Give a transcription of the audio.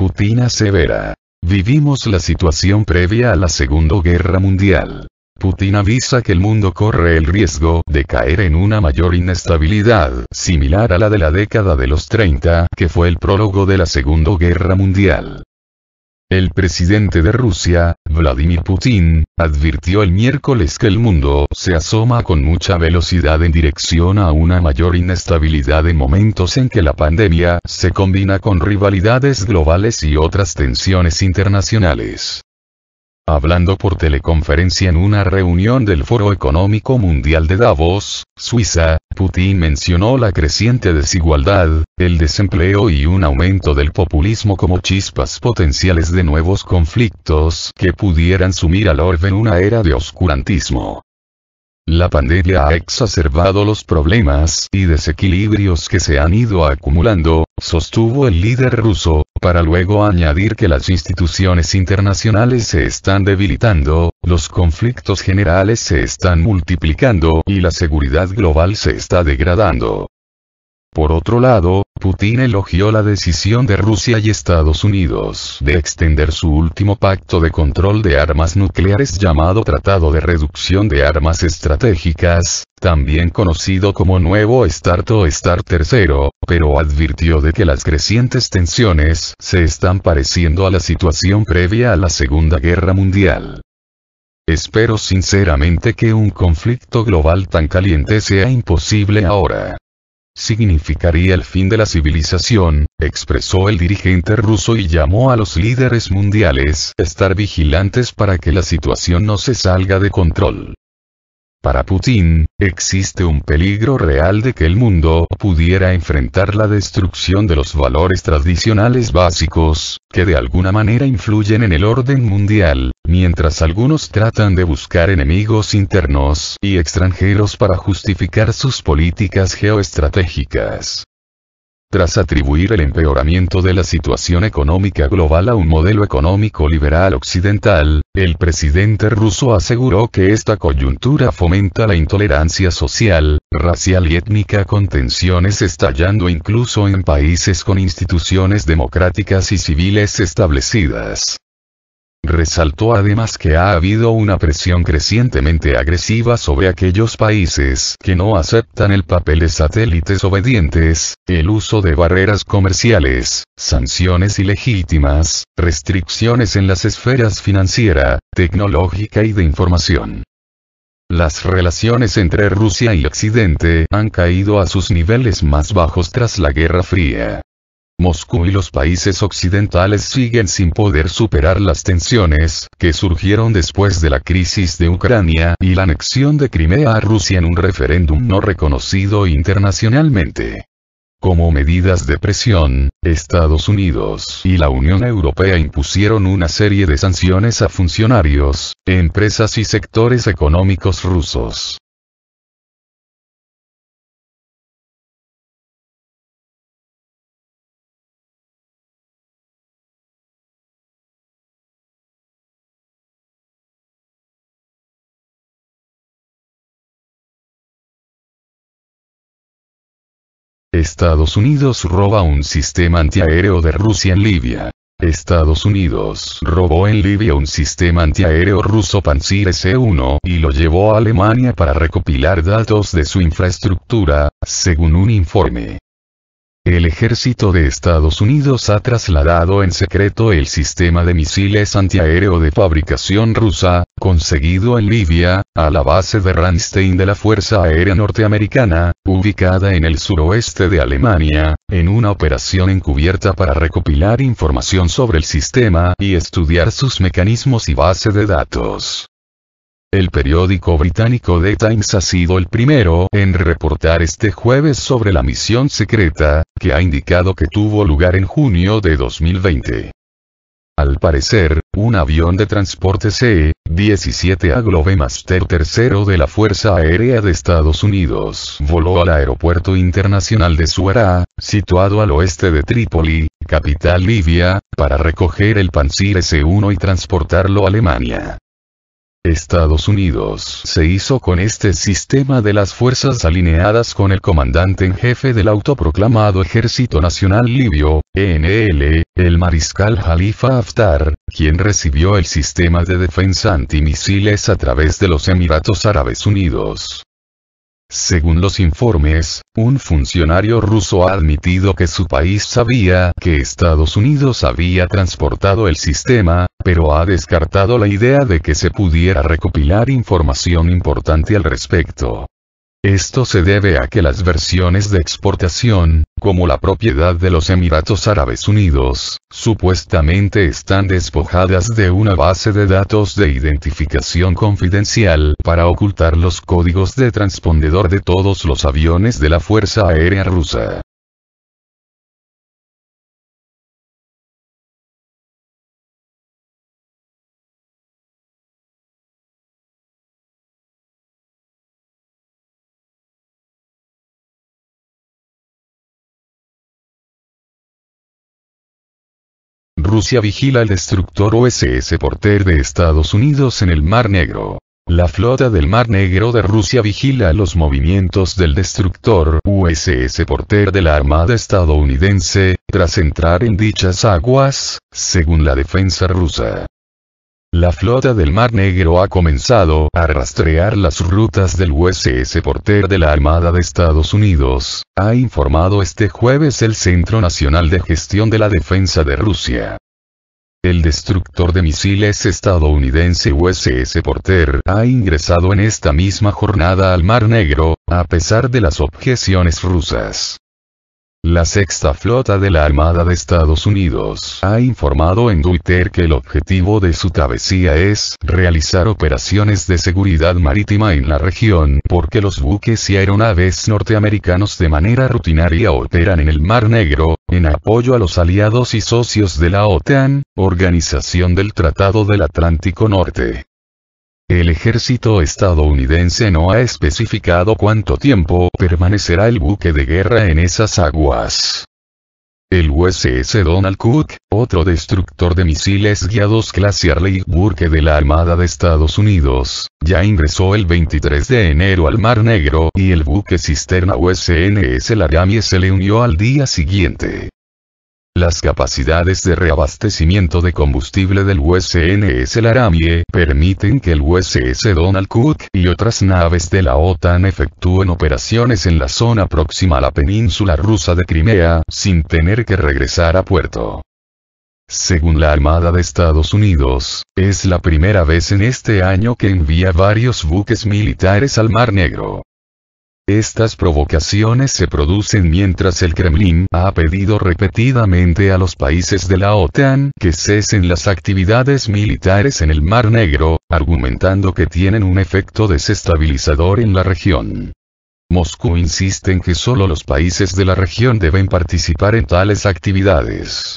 Putin severa. Vivimos la situación previa a la Segunda Guerra Mundial. Putin avisa que el mundo corre el riesgo de caer en una mayor inestabilidad, similar a la de la década de los 30, que fue el prólogo de la Segunda Guerra Mundial. El presidente de Rusia, Vladimir Putin, advirtió el miércoles que el mundo se asoma con mucha velocidad en dirección a una mayor inestabilidad en momentos en que la pandemia se combina con rivalidades globales y otras tensiones internacionales. Hablando por teleconferencia en una reunión del Foro Económico Mundial de Davos, Suiza, Putin mencionó la creciente desigualdad, el desempleo y un aumento del populismo como chispas potenciales de nuevos conflictos que pudieran sumir al orbe en una era de oscurantismo. La pandemia ha exacerbado los problemas y desequilibrios que se han ido acumulando, sostuvo el líder ruso, para luego añadir que las instituciones internacionales se están debilitando, los conflictos generales se están multiplicando y la seguridad global se está degradando. Por otro lado, Putin elogió la decisión de Rusia y Estados Unidos de extender su último pacto de control de armas nucleares llamado Tratado de Reducción de Armas Estratégicas, también conocido como Nuevo START o START III, pero advirtió de que las crecientes tensiones se están pareciendo a la situación previa a la Segunda Guerra Mundial. Espero sinceramente que un conflicto global tan caliente sea imposible ahora significaría el fin de la civilización, expresó el dirigente ruso y llamó a los líderes mundiales estar vigilantes para que la situación no se salga de control. Para Putin, existe un peligro real de que el mundo pudiera enfrentar la destrucción de los valores tradicionales básicos, que de alguna manera influyen en el orden mundial, mientras algunos tratan de buscar enemigos internos y extranjeros para justificar sus políticas geoestratégicas. Tras atribuir el empeoramiento de la situación económica global a un modelo económico liberal occidental, el presidente ruso aseguró que esta coyuntura fomenta la intolerancia social, racial y étnica con tensiones estallando incluso en países con instituciones democráticas y civiles establecidas. Resaltó además que ha habido una presión crecientemente agresiva sobre aquellos países que no aceptan el papel de satélites obedientes, el uso de barreras comerciales, sanciones ilegítimas, restricciones en las esferas financiera, tecnológica y de información. Las relaciones entre Rusia y Occidente han caído a sus niveles más bajos tras la Guerra Fría. Moscú y los países occidentales siguen sin poder superar las tensiones que surgieron después de la crisis de Ucrania y la anexión de Crimea a Rusia en un referéndum no reconocido internacionalmente. Como medidas de presión, Estados Unidos y la Unión Europea impusieron una serie de sanciones a funcionarios, empresas y sectores económicos rusos. Estados Unidos roba un sistema antiaéreo de Rusia en Libia. Estados Unidos robó en Libia un sistema antiaéreo ruso Pantsir S-1 y lo llevó a Alemania para recopilar datos de su infraestructura, según un informe. El ejército de Estados Unidos ha trasladado en secreto el sistema de misiles antiaéreo de fabricación rusa, conseguido en Libia, a la base de Ramstein de la Fuerza Aérea Norteamericana, ubicada en el suroeste de Alemania, en una operación encubierta para recopilar información sobre el sistema y estudiar sus mecanismos y base de datos. El periódico británico The Times ha sido el primero en reportar este jueves sobre la misión secreta, que ha indicado que tuvo lugar en junio de 2020. Al parecer, un avión de transporte C-17 a Globemaster III de la Fuerza Aérea de Estados Unidos voló al Aeropuerto Internacional de Suara, situado al oeste de Trípoli, capital libia, para recoger el Panzir S-1 y transportarlo a Alemania. Estados Unidos se hizo con este sistema de las fuerzas alineadas con el comandante en jefe del autoproclamado Ejército Nacional Libio, ENL, el mariscal Jalifa Haftar, quien recibió el sistema de defensa antimisiles a través de los Emiratos Árabes Unidos. Según los informes, un funcionario ruso ha admitido que su país sabía que Estados Unidos había transportado el sistema, pero ha descartado la idea de que se pudiera recopilar información importante al respecto. Esto se debe a que las versiones de exportación, como la propiedad de los Emiratos Árabes Unidos, supuestamente están despojadas de una base de datos de identificación confidencial para ocultar los códigos de transpondedor de todos los aviones de la Fuerza Aérea Rusa. Rusia vigila el destructor USS Porter de Estados Unidos en el Mar Negro. La flota del Mar Negro de Rusia vigila los movimientos del destructor USS Porter de la Armada estadounidense, tras entrar en dichas aguas, según la defensa rusa. La flota del Mar Negro ha comenzado a rastrear las rutas del USS Porter de la Armada de Estados Unidos, ha informado este jueves el Centro Nacional de Gestión de la Defensa de Rusia. El destructor de misiles estadounidense USS Porter ha ingresado en esta misma jornada al Mar Negro, a pesar de las objeciones rusas. La sexta flota de la Armada de Estados Unidos ha informado en Twitter que el objetivo de su travesía es realizar operaciones de seguridad marítima en la región porque los buques y aeronaves norteamericanos de manera rutinaria operan en el Mar Negro, en apoyo a los aliados y socios de la OTAN, Organización del Tratado del Atlántico Norte. El ejército estadounidense no ha especificado cuánto tiempo permanecerá el buque de guerra en esas aguas. El USS Donald Cook, otro destructor de misiles guiados clase Arleigh Burke de la Armada de Estados Unidos, ya ingresó el 23 de enero al Mar Negro y el buque cisterna USNS Laramie se le unió al día siguiente. Las capacidades de reabastecimiento de combustible del USNS Laramie permiten que el USS Donald Cook y otras naves de la OTAN efectúen operaciones en la zona próxima a la península rusa de Crimea, sin tener que regresar a puerto. Según la Armada de Estados Unidos, es la primera vez en este año que envía varios buques militares al Mar Negro. Estas provocaciones se producen mientras el Kremlin ha pedido repetidamente a los países de la OTAN que cesen las actividades militares en el Mar Negro, argumentando que tienen un efecto desestabilizador en la región. Moscú insiste en que solo los países de la región deben participar en tales actividades.